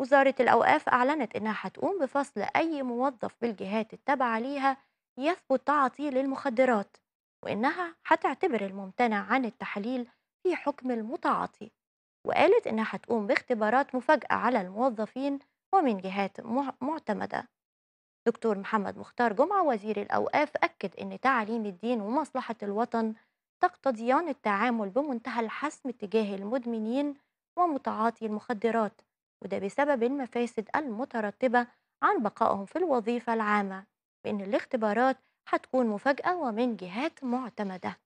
وزارة الأوقاف أعلنت إنها هتقوم بفصل أي موظف بالجهات التابعة ليها يثبت تعاطيه للمخدرات وإنها هتعتبر الممتنع عن التحليل في حكم المتعاطي وقالت إنها هتقوم باختبارات مفاجأة على الموظفين ومن جهات معتمدة دكتور محمد مختار جمعة وزير الأوقاف أكد إن تعاليم الدين ومصلحة الوطن تقتضيان التعامل بمنتهى الحسم تجاه المدمنين ومتعاطي المخدرات وده بسبب المفاسد المترتبة عن بقائهم في الوظيفة العامة بأن الاختبارات هتكون مفاجأة ومن جهات معتمدة